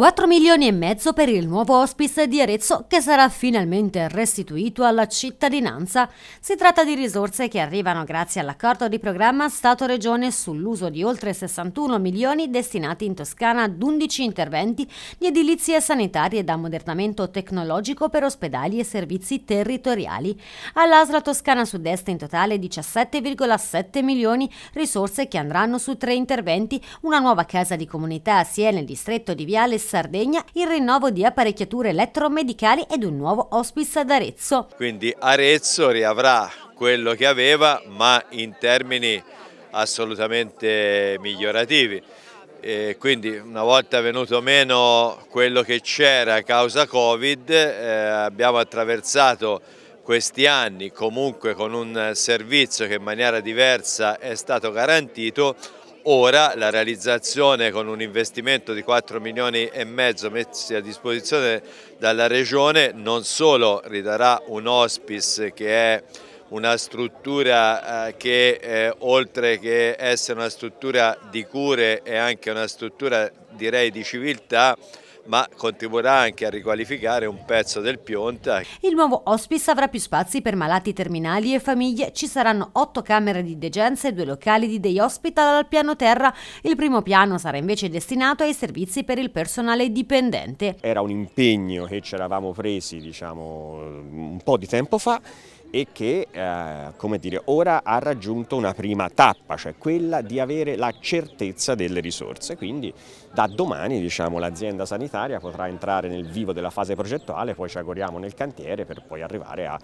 4 milioni e mezzo per il nuovo hospice di Arezzo che sarà finalmente restituito alla cittadinanza. Si tratta di risorse che arrivano grazie all'accordo di programma Stato-Regione sull'uso di oltre 61 milioni destinati in Toscana ad 11 interventi di edilizie sanitarie ed ammodernamento tecnologico per ospedali e servizi territoriali. All'Asla Toscana Sud-Est in totale 17,7 milioni, risorse che andranno su tre interventi, una nuova casa di comunità sia nel distretto di Viale Sardegna, il rinnovo di apparecchiature elettromedicali ed un nuovo hospice ad Arezzo. Quindi Arezzo riavrà quello che aveva ma in termini assolutamente migliorativi. E quindi una volta venuto meno quello che c'era a causa Covid eh, abbiamo attraversato questi anni comunque con un servizio che in maniera diversa è stato garantito Ora la realizzazione con un investimento di 4 milioni e mezzo messi a disposizione dalla Regione non solo ridarà un hospice che è una struttura eh, che eh, oltre che essere una struttura di cure è anche una struttura direi di civiltà ma contribuirà anche a riqualificare un pezzo del Pionta. Il nuovo hospice avrà più spazi per malati terminali e famiglie, ci saranno otto camere di degenza e due locali di day hospital al piano terra, il primo piano sarà invece destinato ai servizi per il personale dipendente. Era un impegno che ci eravamo presi diciamo, un po' di tempo fa e che eh, dire, ora ha raggiunto una prima tappa, cioè quella di avere la certezza delle risorse. Quindi da domani diciamo, l'azienda sanitaria potrà entrare nel vivo della fase progettuale, poi ci auguriamo nel cantiere per poi arrivare a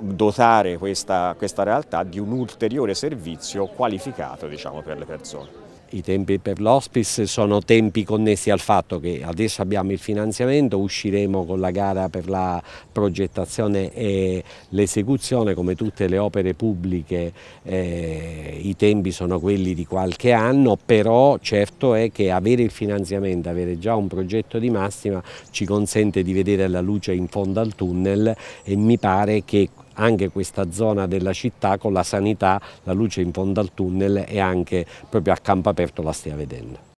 dotare questa, questa realtà di un ulteriore servizio qualificato diciamo, per le persone. I tempi per l'Hospice sono tempi connessi al fatto che adesso abbiamo il finanziamento, usciremo con la gara per la progettazione e l'esecuzione, come tutte le opere pubbliche eh, i tempi sono quelli di qualche anno, però certo è che avere il finanziamento, avere già un progetto di massima ci consente di vedere la luce in fondo al tunnel e mi pare che anche questa zona della città con la sanità, la luce in fondo al tunnel e anche proprio a campo aperto la stia vedendo.